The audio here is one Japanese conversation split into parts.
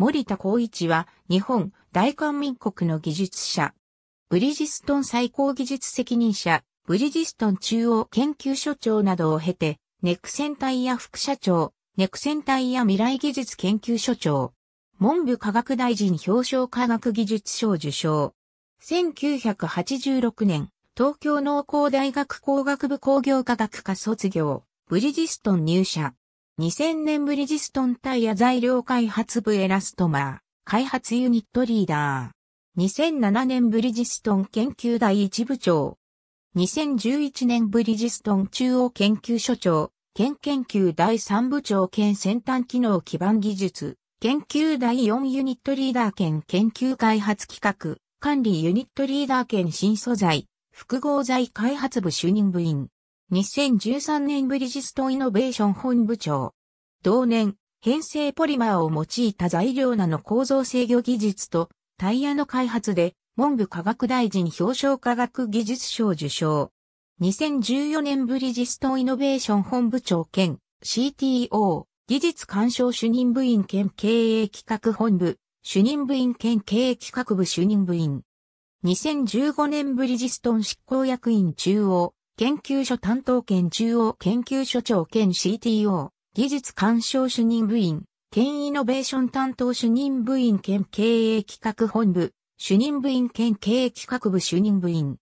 森田光一は日本大韓民国の技術者。ブリジストン最高技術責任者、ブリジストン中央研究所長などを経て、ネクセンタイヤ副社長、ネクセンタイヤ未来技術研究所長、文部科学大臣表彰科学技術賞受賞。1986年、東京農工大学工学部工業科学科卒業、ブリジストン入社。2000年ブリヂストンタイヤ材料開発部エラストマー、開発ユニットリーダー。2007年ブリヂストン研究第一部長。2011年ブリヂストン中央研究所長、県研究第三部長兼先端機能基盤技術、研究第四ユニットリーダー兼研究開発企画、管理ユニットリーダー兼新素材、複合材開発部主任部員。2013年ブリジストンイノベーション本部長。同年、編成ポリマーを用いた材料なの構造制御技術とタイヤの開発で文部科学大臣表彰科学技術賞受賞。2014年ブリジストンイノベーション本部長兼 CTO 技術鑑賞主任部員兼経営企画本部主任部員兼経営企画部主任部員2015年ブリジストン執行役員中央研究所担当兼中央研究所長兼 CTO、技術鑑賞主任部員、兼イノベーション担当主任部員兼経営企画本部、主任部員兼経営企画部主任部員。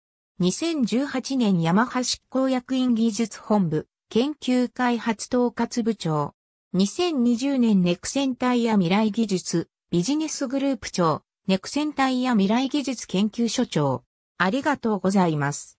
2018年山橋執行役員技術本部、研究開発統括部長。2020年ネクセンタイヤ未来技術、ビジネスグループ長、ネクセンタイヤ未来技術研究所長。ありがとうございます。